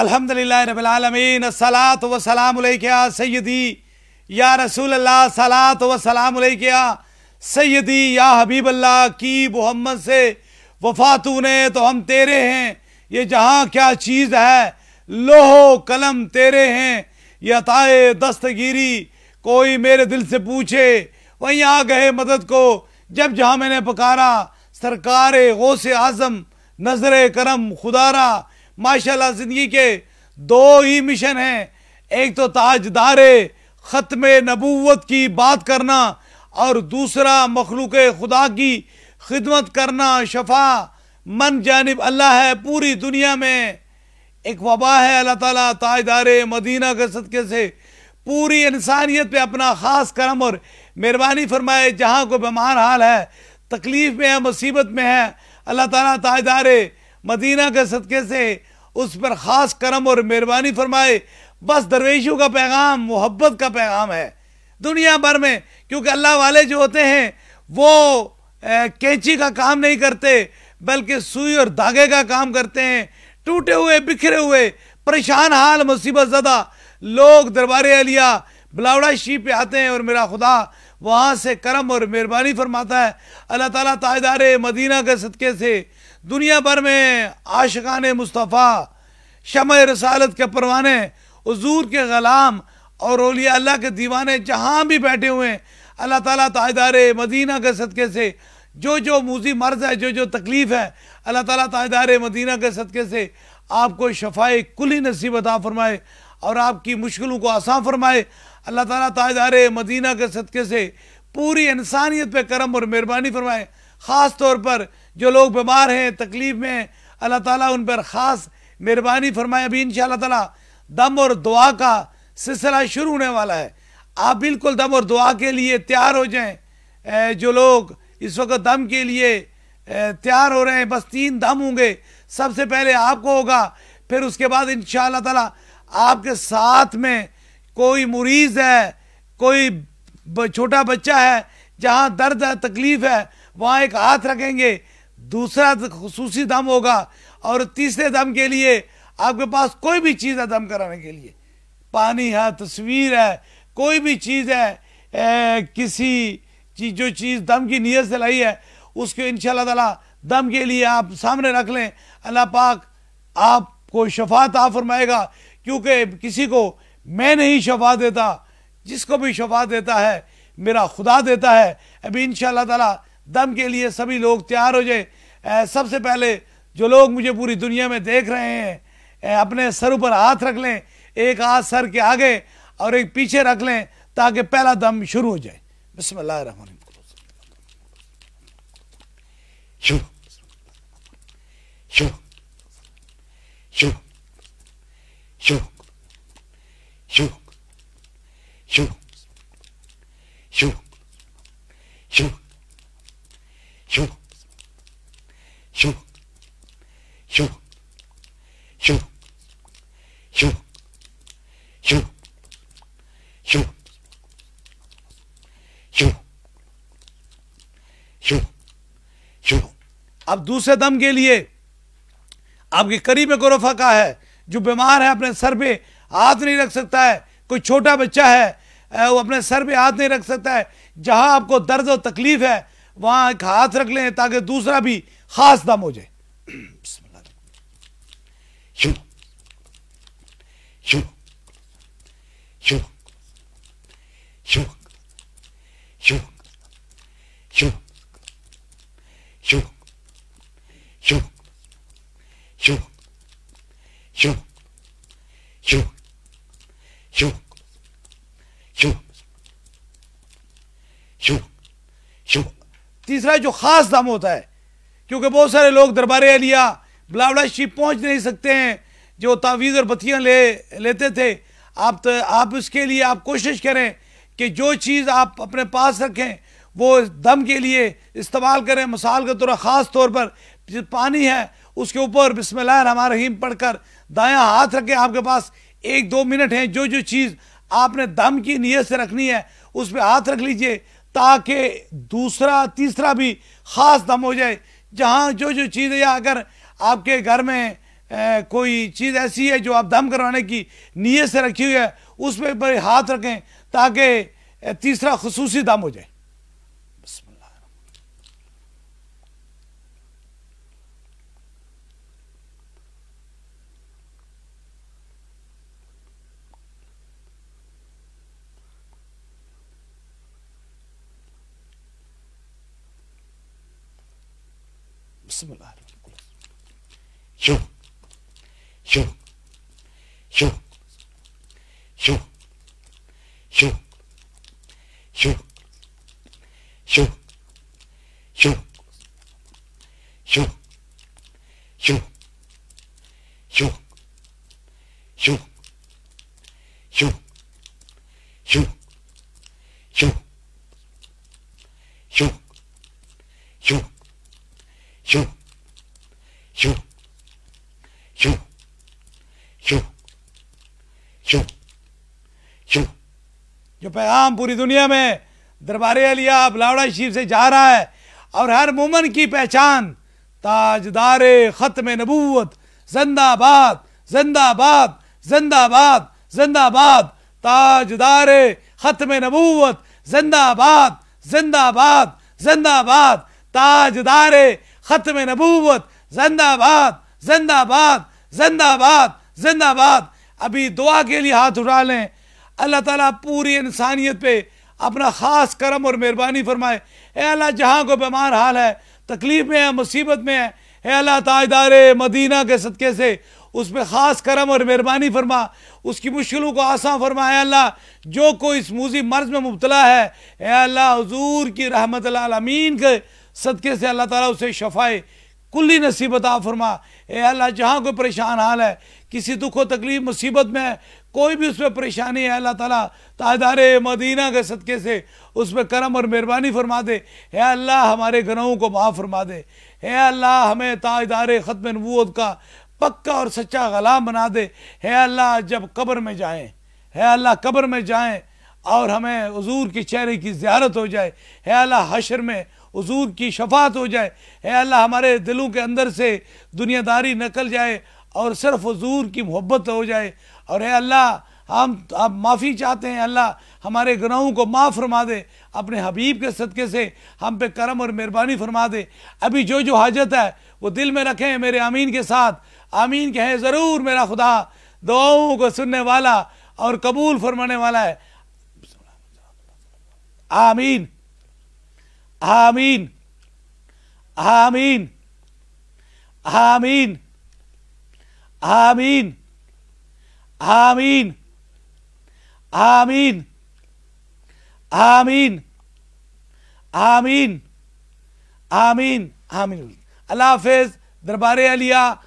अल्हम्दुलिल्लाह रब्बिल आलमीन सलात व सलाम अलैका सय्यदी या रसूल अल्लाह सलात व सलाम अलैका सय्यदी या हबीब अल्लाह की मोहम्मद से वफातू ने तो हम तेरे हैं ये जहाँ क्या चीज़ है लोहो कलम तेरे हैं ये अताए दस्तगिरी कोई मेरे दिल से पूछे वहीं आ गए मदद को जब जहाँ मैंने पकारा सरकार गौस आज़म नज़र करम खुदारा माशाल्लाह ज़िंदगी के दो ही मिशन हैं एक तो ताजदार ख़त्म नबूवत की बात करना और दूसरा मखलूक खुदा की खिदमत करना शफा मन जानब अल्लाह है पूरी दुनिया में एक वबा है अल्लाह ताला ताजदार मदीना के सदक़े से पूरी इंसानियत पे अपना ख़ास करम और मेहरबानी फरमाए जहाँ को बीमार हाल है तकलीफ़ में है मुसीबत में है अल्लाह ताला ताजदार मदीना के सदक़े से उस पर ख़ास करम और मेहरबानी फरमाए बस दरवेशों का पैगाम मोहब्बत का पैगाम है दुनिया भर में क्योंकि अल्लाह वाले जो होते हैं वो कैंची का काम नहीं करते बल्कि सुई और धागे का काम करते हैं टूटे हुए बिखरे हुए परेशान हाल मुसीबत ज़दा लोग दरबार अलिया बलावड़ा शी पे आते हैं और मेरा खुदा वहाँ से करम और मेहरबानी फरमाता है अल्लाह ताला ताजदार मदीना के सदक़े से दुनिया भर में आशान मुस्तफ़ा शम रसालत के परवाने हजूर के ग़लाम और ओलिया अल्लाह के दीवाने जहाँ भी बैठे हुए हैं अल्लाह ताली ताजदार तो मदीना के सदक़े से जो जो मूजी मर्ज़ है जो जो तकलीफ़ है अल्लाह ताली ताजदार तो मदीना के सदक़े से आपको शफाए ही नसीब अदा फरमाए और आपकी मुश्किलों को आसान फरमाए अल्लाह ताली ताजदार तो मदीना के सदक़े से पूरी इंसानियत पर करम और मेहरबानी फरमाए ख़ास तौर पर जो लोग बीमार हैं तकलीफ़ में अल्लाह ताला उन पर ख़ास मेहरबानी फरमाए अभी इन ताला दम और दुआ का सिलसिला शुरू होने वाला है आप बिल्कुल दम और दुआ के लिए तैयार हो जाएं जो लोग इस वक्त दम के लिए तैयार हो रहे हैं बस तीन दम होंगे सबसे पहले आपको होगा फिर उसके बाद इन ताला आपके साथ में कोई मरीज़ है कोई छोटा बच्चा है जहाँ दर्द है तकलीफ़ है वहाँ एक हाथ रखेंगे दूसरा खसूसी दम होगा और तीसरे दम के लिए आपके पास कोई भी चीज़ है दम कराने के लिए पानी है तस्वीर है कोई भी चीज़ है ए, किसी चीज जो चीज़ दम की नीयत से लाई है उसके इन ताला दम के लिए आप सामने रख लें अल्लाह पाक आपको शफात आ फरमाएगा क्योंकि किसी को मैं नहीं शफा देता जिसको भी शफा देता है मेरा खुदा देता है अभी इन ताला दम के लिए सभी लोग तैयार हो जाएं सबसे पहले जो लोग मुझे पूरी दुनिया में देख रहे हैं अपने सर पर हाथ रख लें एक हाथ सर के आगे और एक पीछे रख लें ताकि पहला दम शुरू हो जाए बिस्मिल्लाह शुभ शुभ शुभ शुभ शुभ शुभ शुभ shoo, shoo, shoo, shoo, shoo, shoo, shoo, shoo, shoo, shoo. अब दूसरे दम के लिए आपके करीब गोरफा का है जो बीमार है अपने सर पे हाथ नहीं रख सकता है कोई छोटा बच्चा है वो अपने सर पे हाथ नहीं रख सकता है जहां आपको दर्द और तकलीफ है वहां एक हाथ रख लें ताकि दूसरा भी खास दम हो जाए शुरू शुरू शुरू शुरू शुरू शुरू शुरू शुरू शुरू शुरू तीसरा जो ख़ास दम होता है क्योंकि बहुत सारे लोग दरबार अलिया बलावड़ा शिप पहुँच नहीं सकते हैं जो तावीज़ और बत्तियाँ ले लेते थे आप तो आप उसके लिए आप कोशिश करें कि जो चीज़ आप अपने पास रखें वो दम के लिए इस्तेमाल करें मिसाल के तौर ख़ास तौर पर पानी है उसके ऊपर बिस्मिल्लाह रहमान रहीम पढ़कर दायां हाथ रखें आपके पास एक दो मिनट हैं जो जो चीज़ आपने दम की नीयत से रखनी है उस पर हाथ रख लीजिए ताकि दूसरा तीसरा भी ख़ास दम हो जाए जहाँ जो जो चीज़ या अगर आपके घर में ए, कोई चीज़ ऐसी है जो आप दम करवाने की नीयत से रखी हुई है उस पर हाथ रखें ताकि तीसरा खसूसी दम हो जाए 什么来着？咻！咻！咻！咻！咻！咻！咻！जो पैगाम पूरी दुनिया में दरबार अलिया बलावड़ा शरीफ से जा रहा है और हर मोमन की पहचान ताजदार ख़त्म नबूत जिंदाबाद जिंदाबाद जिंदाबाद जिंदाबाद ताजदार ख़त्म नबूत जिंदाबाद जिंदाबाद जिंदाबाद ताजदार ख़त्म नबूवत जिंदाबाद जिंदाबाद जिंदाबाद जिंदाबाद अभी दुआ के लिए हाथ उठा लें अल्लाह ताला पूरी इंसानियत पे अपना ख़ास करम और मेहरबानी फरमाए ए अल्लाह जहाँ को बीमार हाल है तकलीफ़ में है मुसीबत में है ए अल्लाह ताजदार मदीना के सदक़े से उस पर ख़ास करम और मेहरबानी फरमा उसकी मुश्किलों को आसान फरमाए अल्लाह जो कोई इस मूजी मर्ज़ में मुबतला है ए अल्लाह हजूर की रहमत आलमीन के सदक़े से अल्लाह ताला उसे शफाए कुल्ली नसीबत आ फरमा ए अल्लाह जहाँ कोई परेशान हाल है किसी दुख व तकलीफ मुसीबत में है कोई भी पर परेशानी है अल्लाह ताला ताजदार मदीना के सदक़े से उस पर करम और मेहरबानी फरमा दे है अल्लाह हमारे गनहों को माफ़ फरमा दे है अल्लाह हमें ताजदार ख़त्म नबूत का पक्का और सच्चा गलाम बना दे है अल्लाह जब कब्र में जाएँ है अल्लाह कब्र में जाएँ और हमें हजूर के चेहरे की ज्यारत हो जाए है अल्लाह हशर में हजूर की शफात हो जाए है अल्लाह हमारे दिलों के अंदर से दुनियादारी निकल जाए और सिर्फ हजूर की मोहब्बत हो जाए और है अल्लाह हम आप माफ़ी चाहते हैं अल्लाह हमारे गुनाहों को माफ़ फरमा दे अपने हबीब के सदक़े से हम पे करम और मेहरबानी फरमा दे अभी जो जो हाजत है वो दिल में रखें मेरे आमीन के साथ आमीन कहें ज़रूर मेरा खुदा दुआओं को सुनने वाला और कबूल फरमाने वाला है आमीन آمين آمين آمين آمين آمين آمين آمين آمين آمين آمين الله حافظ دربار علیہ